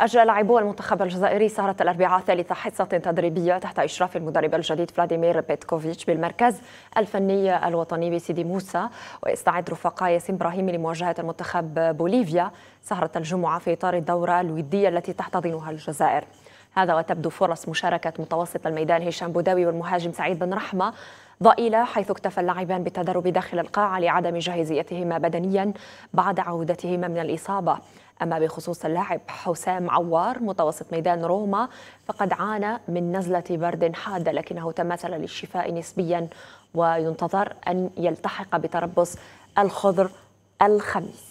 أجرى لاعبو المنتخب الجزائري سهرة الأربعاء ثالث حصة تدريبية تحت إشراف المدرب الجديد فلاديمير بيتكوفيتش بالمركز الفني الوطني بسيدي موسى ويستعد رفقاء ياسين إبراهيم لمواجهة المنتخب بوليفيا سهرة الجمعة في إطار الدورة الودية التي تحتضنها الجزائر هذا وتبدو فرص مشاركة متوسط الميدان هشام بوداوي والمهاجم سعيد بن رحمة ضئيلة حيث اكتفى اللاعبان بالتدرب داخل القاعة لعدم جاهزيتهما بدنيا بعد عودتهما من الإصابة أما بخصوص اللاعب حسام عوار متوسط ميدان روما فقد عانى من نزلة برد حادة لكنه تماثل للشفاء نسبيا وينتظر أن يلتحق بتربص الخضر الخميس